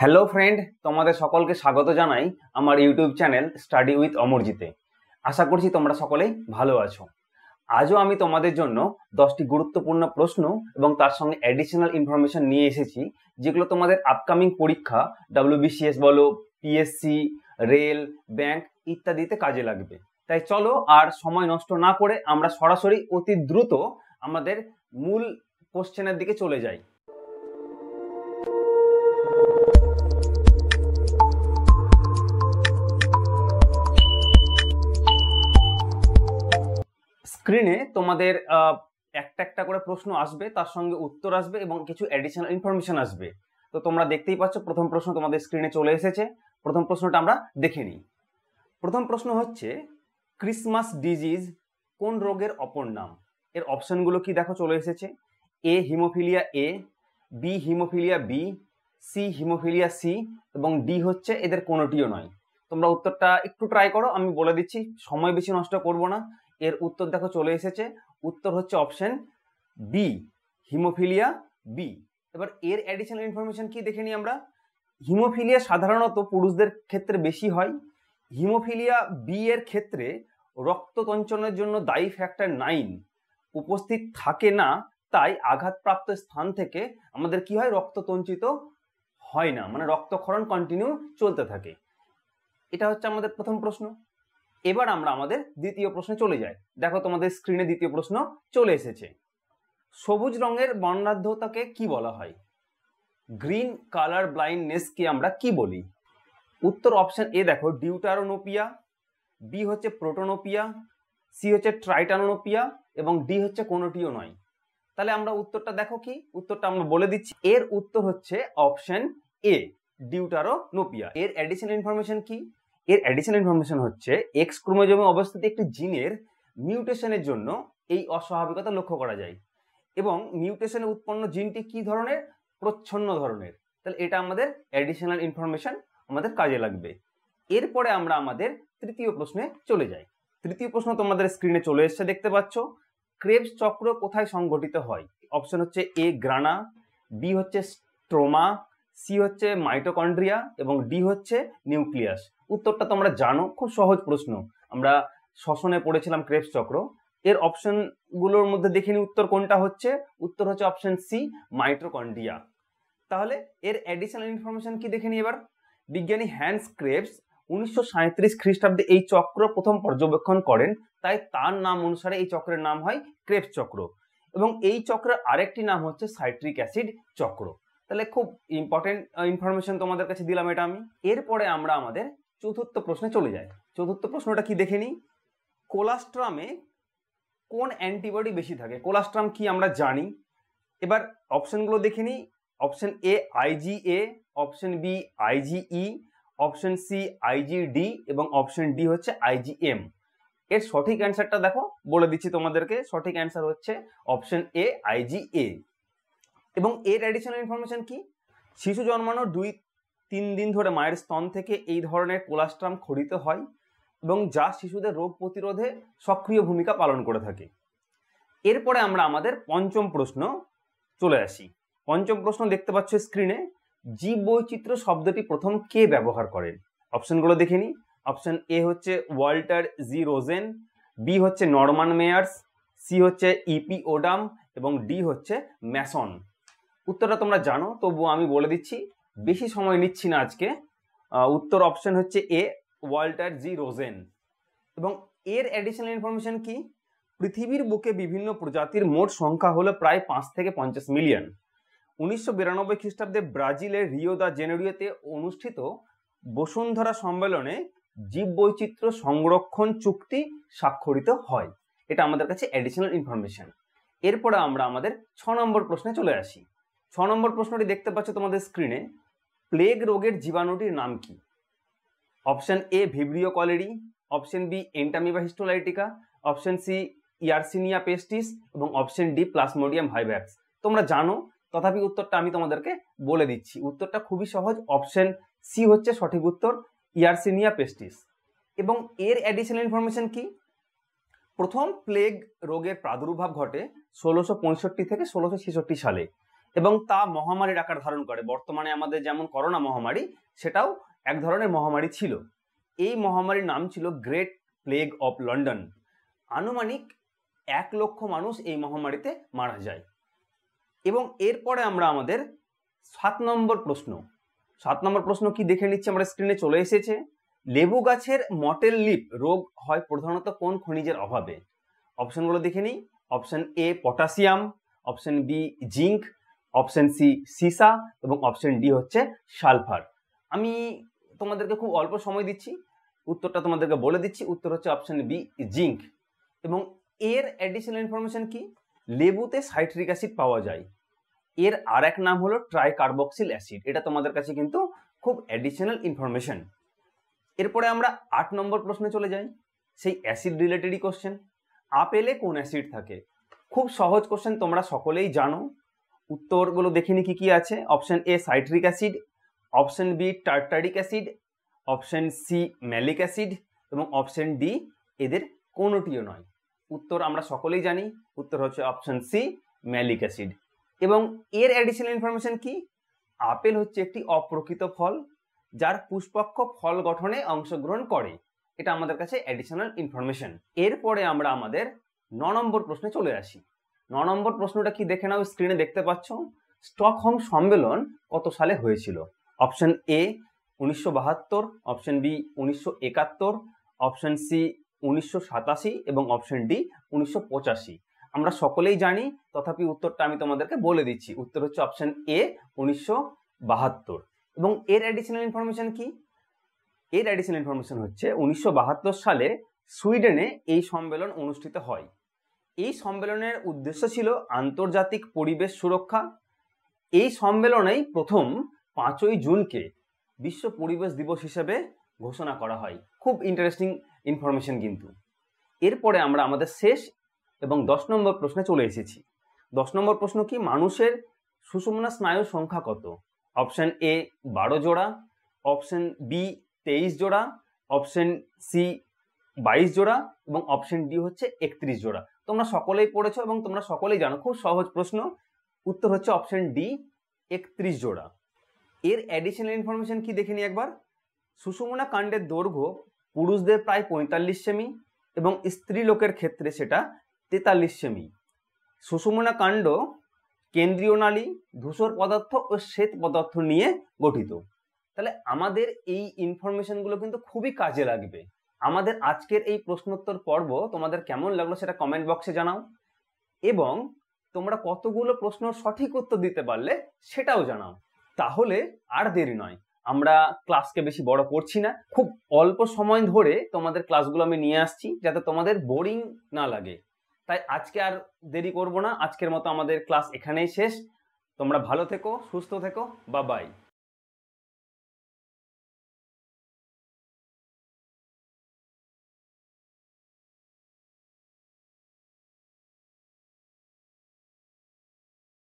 hello friend তোমাদের সকলকে স্বাগত জানাই আমার ইউটিউব চ্যানেল স্টাডি উইথ অমরজিতে আশা করছি তোমরা সকলেই ভালো আছো আজও আমি তোমাদের জন্য দশটি গুরুত্বপূর্ণ প্রশ্ন এবং তার সঙ্গে অ্যাডিশনাল ইনফরমেশন নিয়ে এসেছি যেগুলো তোমাদের আপকামিং পরীক্ষা ডাব্লিউবিসিএস বলো পিএসসি রেল ব্যাংক ইত্যাদিতে কাজে লাগবে তাই চলো আর সময় নষ্ট না করে আমরা সরাসরি অতি দ্রুত আমাদের মূল কোশ্চেনের দিকে চলে যাই স্ক্রিনে তোমাদের একটা একটা করে প্রশ্ন আসবে তার সঙ্গে উত্তর আসবে এবং কিছু অ্যাডিশনাল ইনফরমেশন আসবে তো তোমরা দেখতেই পাচ্ছ প্রথম প্রশ্ন তোমাদের স্ক্রিনে চলে এসেছে প্রথম প্রশ্নটা আমরা দেখে নিই প্রথম প্রশ্ন হচ্ছে ক্রিসমাস ডিজিজ কোন রোগের অপর নাম এর অপশনগুলো কি দেখো চলে এসেছে A hemophilia A B hemophilia B C hemophilia C এবং ডি হচ্ছে এদের কোনোটিও নয় তোমরা উত্তরটা একটু ট্রাই করো আমি বলে দিচ্ছি সময় বেশি নষ্ট করব না এর উত্তর দেখো চলে এসেছে উত্তর হচ্ছে অপশন বি হিমোফিলিয়া বি এবার এর অ্যাডিশনাল ইনফরমেশন কি দেখে নিই আমরা হিমোফিলিয়া সাধারণত পুরুষদের ক্ষেত্রে বেশি হয় হিমোফিলিয়া বি এর ক্ষেত্রে রক্ততঞ্চনের জন্য দায়ী ফ্যাক্টর নাইন উপস্থিত থাকে না তাই আঘাতপ্রাপ্ত স্থান থেকে আমাদের কি হয় রক্ততঞ্চিত হয় না মানে রক্তক্ষরণ কন্টিনিউ চলতে থাকে এটা হচ্ছে আমাদের প্রথম প্রশ্ন এবার আমরা আমাদের দ্বিতীয় প্রশ্নে চলে যাই দেখো তোমাদের স্ক্রিনে দ্বিতীয় প্রশ্ন চলে এসেছে সবুজ রঙের বর্ণাঢ্যতাকে কি বলা হয় গ্রিন কালার ব্লাইন্ডনেসকে আমরা কি বলি উত্তর অপশান এ দেখো ডিউটারোনোপিয়া বি হচ্ছে প্রোটোনোপিয়া সি হচ্ছে ট্রাইটানোপিয়া এবং ডি হচ্ছে কোনোটিও নয় তাহলে আমরা উত্তরটা দেখো কি উত্তরটা আমরা বলে দিচ্ছি এর উত্তর হচ্ছে অপশন এ ডিউটারোনোপিয়া এর অ্যাডিশনাল ইনফরমেশন কি এর অ্যাডিশনাল ইনফরমেশন হচ্ছে এক্স ক্রোমোজোমে অবস্থিত একটি জিনের মিউটেশনের জন্য এই অস্বাভাবিকতা লক্ষ্য করা যায় এবং মিউটেশনে উৎপন্ন জিনটি কি ধরনের প্রচ্ছন্ন ধরনের তাহলে এটা আমাদের অ্যাডিশনাল ইনফরমেশন আমাদের কাজে লাগবে এরপরে আমরা আমাদের তৃতীয় প্রশ্নে চলে যাই তৃতীয় প্রশ্ন তোমাদের স্ক্রিনে চলে এসছে দেখতে পাচ্ছ ক্রেবস চক্র কোথায় সংগঠিত হয় অপশন হচ্ছে এ গ্রানা বি হচ্ছে স্ট্রোমা সি হচ্ছে মাইটোকন্ড্রিয়া এবং ডি হচ্ছে নিউক্লিয়াস উত্তরটা তোমরা জানো খুব সহজ প্রশ্ন আমরা শ্বসনে পড়েছিলাম ক্রেপস চক্র এর অপশনগুলোর মধ্যে দেখে নিই উত্তর কোনটা হচ্ছে উত্তর হচ্ছে অপশন সি মাইট্রোকন্ডিয়া তাহলে এর অ্যাডিশনাল ইনফরমেশন কি দেখে নিই এবার বিজ্ঞানী হ্যান্স ক্রেপস উনিশশো সাঁত্রিশ খ্রিস্টাব্দে এই চক্র প্রথম পর্যবেক্ষণ করেন তাই তার নাম অনুসারে এই চক্রের নাম হয় ক্রেপস চক্র এবং এই চক্রের আরেকটি নাম হচ্ছে সাইট্রিক অ্যাসিড চক্র তাহলে খুব ইম্পর্টেন্ট ইনফরমেশন তোমাদের কাছে দিলাম এটা আমি এরপরে আমরা আমাদের চতুর্থ প্রশ্নে চলে যায় চতুর্থ প্রশ্নটা কি দেখে নিই কোলাস্ট্রামে কোন অ্যান্টিবডি বেশি থাকে কোলাস্ট্রাম কি আমরা জানি এবার অপশনগুলো দেখে নিই option A A option B IgE option C IgD এবং অপশন ডি হচ্ছে আইজিএম এর সঠিক অ্যান্সারটা দেখো বলে দিচ্ছি তোমাদেরকে সঠিক অ্যান্সার হচ্ছে অপশন এ এ এবং এর অ্যাডিশনাল ইনফরমেশন কি শিশু জন্মানো দুই তিন দিন ধরে মায়ের স্তন থেকে এই ধরনের কোলাস্ট্রাম খরিত হয় এবং যা শিশুদের রোগ প্রতিরোধে সক্রিয় ভূমিকা পালন করে থাকে এরপরে আমরা আমাদের পঞ্চম প্রশ্ন চলে আসি পঞ্চম প্রশ্ন দেখতে পাচ্ছ স্ক্রিনে জীব বৈচিত্র্য শব্দটি প্রথম কে ব্যবহার করেন অপশনগুলো দেখে নিই অপশন এ হচ্ছে ওয়াল্টার জি রোজেন বি হচ্ছে নরমান মেয়ার্স সি হচ্ছে ইপি ওডাম এবং ডি হচ্ছে ম্যাসন উত্তরটা তোমরা জানো তবুও আমি বলে দিচ্ছি বেশি সময় নিচ্ছি না আজকে উত্তর অপশন হচ্ছে এ ওয়াল্টার জি রোজেন এবং এর অ্যাডিশনাল ইনফরমেশন কি পৃথিবীর বুকে বিভিন্ন প্রজাতির মোট সংখ্যা হলো প্রায় পাঁচ থেকে পঞ্চাশ মিলিয়ন উনিশশো বিরানব্বই খ্রিস্টাব্দে ব্রাজিলের রিও দা জেনেরিওতে অনুষ্ঠিত বসুন্ধরা সম্মেলনে জীববৈচিত্র্য সংরক্ষণ চুক্তি স্বাক্ষরিত হয় এটা আমাদের কাছে অ্যাডিশনাল ইনফরমেশন এরপরে আমরা আমাদের ছ নম্বর প্রশ্নে চলে আসি ছ নম্বর প্রশ্নটি দেখতে পাচ্ছ তোমাদের স্ক্রিনে প্লেগ রোগের জীবাণুটির নাম কি option A Vibrio cholerae option B Entamoeba histolytica option C Yersinia pestis এবং অপশন ডি প্লাসমোডিয়াম হাইব্যাক্স তোমরা জানো তথাপি উত্তরটা আমি তোমাদেরকে বলে দিচ্ছি উত্তরটা খুবই সহজ অপশন সি হচ্ছে সঠিক উত্তর ইয়ারসিনিয়া পেস্টিস এবং এর অ্যাডিশনাল ইনফরমেশন কি প্রথম প্লেগ রোগের প্রাদুর্ভাব ঘটে ষোলোশো পঁয়ষট্টি থেকে ষোলোশো ছেষট্টি সালে এবং তা মহামারীর আকার ধারণ করে বর্তমানে আমাদের যেমন করোনা মহামারী সেটাও এক ধরনের মহামারী ছিল এই মহামারীর নাম ছিল গ্রেট প্লেগ অফ লন্ডন আনুমানিক এক লক্ষ মানুষ এই মহামারীতে মারা যায় এবং এরপরে আমরা আমাদের সাত নম্বর প্রশ্ন সাত নম্বর প্রশ্ন কি দেখে নিচ্ছি আমরা স্ক্রিনে চলে এসেছে লেবু গাছের মটেল লিপ রোগ হয় প্রধানত কোন খনিজের অভাবে অপশনগুলো দেখে নিই option A potassium option B zinc option C সিসা এবং অপশন ডি হচ্ছে সালফার আমি তোমাদেরকে খুব অল্প সময় দিচ্ছি উত্তরটা তোমাদেরকে বলে দিচ্ছি উত্তর হচ্ছে অপশন বি জিঙ্ক এবং এর অ্যাডিশনাল ইনফরমেশন কি লেবুতে সাইট্রিক অ্যাসিড পাওয়া যায় এর আর এক নাম হলো ট্রাইকার্বক্সিল অ্যাসিড এটা তোমাদের কাছে কিন্তু খুব অ্যাডিশনাল ইনফরমেশন এরপরে আমরা আট নম্বর প্রশ্নে চলে যাই সেই অ্যাসিড রিলেটেডই কোশ্চেন আপেলে কোন অ্যাসিড থাকে খুব সহজ কোশ্চেন তোমরা সকলেই জানো উত্তরগুলো দেখে নি কী কি আছে option A citric acid option B tartaric acid option C malic acid এবং অপশান ডি এদের কোনোটিও নয় উত্তর আমরা সকলেই জানি উত্তর হচ্ছে অপশন সি ম্যালিক অ্যাসিড এবং এর অ্যাডিশনাল ইনফরমেশন কি আপেল হচ্ছে একটি অপ্রকৃত ফল যার পুষ্পক্ষ ফল গঠনে অংশগ্রহণ করে এটা আমাদের কাছে অ্যাডিশনাল ইনফরমেশন এরপরে আমরা আমাদের ন নম্বর প্রশ্নে চলে আসি ন নম্বর প্রশ্নটা কি দেখে নাও স্ক্রিনে দেখতে পাচ্ছ স্টকহোম সম্মেলন কত সালে হয়েছিল অপশন এ উনিশশো বাহাত্তর অপশন বি উনিশশো একাত্তর অপশন সি উনিশশো সাতাশি এবং অপশন ডি উনিশশো পঁচাশি আমরা সকলেই জানি তথাপি উত্তরটা আমি তোমাদেরকে বলে দিচ্ছি উত্তর হচ্ছে অপশন এ উনিশশো বাহাত্তর এবং এর অ্যাডিশনাল ইনফরমেশন কি এর অ্যাডিশনাল ইনফরমেশন হচ্ছে উনিশশো সালে সুইডেনে এই সম্মেলন অনুষ্ঠিত হয় এই সম্মেলনের উদ্দেশ্য ছিল আন্তর্জাতিক পরিবেশ সুরক্ষা এই সম্মেলনেই প্রথম পাঁচই জুনকে বিশ্ব পরিবেশ দিবস হিসেবে ঘোষণা করা হয় খুব ইন্টারেস্টিং ইনফরমেশন কিন্তু এরপরে আমরা আমাদের শেষ এবং দশ নম্বর প্রশ্নে চলে এসেছি দশ নম্বর প্রশ্ন কি মানুষের সুষমনা স্নায়ুর সংখ্যা কত অপশান এ বারো জোড়া অপশান বি তেইশ জোড়া অপশান সি বাইশ জোড়া এবং অপশান ডি হচ্ছে একত্রিশ জোড়া তোমরা সকলেই পড়েছো এবং তোমরা সকলেই জানো খুব সহজ প্রশ্ন উত্তর হচ্ছে অপশন ডি একত্রিশ জোড়া এর অ্যাডিশনাল ইনফরমেশন কি দেখে একবার সুষুমনা কাণ্ডের দৈর্ঘ্য পুরুষদের প্রায় পঁয়তাল্লিশ সেমি এবং স্ত্রী লোকের ক্ষেত্রে সেটা তেতাল্লিশ সেমি সুষুমনা কাণ্ড কেন্দ্রীয় নালী ধূসর পদার্থ ও শ্বেত পদার্থ নিয়ে গঠিত তাহলে আমাদের এই ইনফরমেশনগুলো কিন্তু খুবই কাজে লাগবে আমাদের আজকের এই প্রশ্নোত্তর পর্ব তোমাদের কেমন লাগলো সেটা কমেন্ট বক্সে জানাও এবং তোমরা কতগুলো প্রশ্ন সঠিক উত্তর দিতে পারলে সেটাও জানাও তাহলে আর দেরি নয় আমরা ক্লাসকে বেশি বড় করছি না খুব অল্প সময় ধরে তোমাদের ক্লাসগুলো আমি নিয়ে আসছি যাতে তোমাদের বোরিং না লাগে তাই আজকে আর দেরি করব না আজকের মতো আমাদের ক্লাস এখানেই শেষ তোমরা ভালো থেকো সুস্থ থেকো বা বাই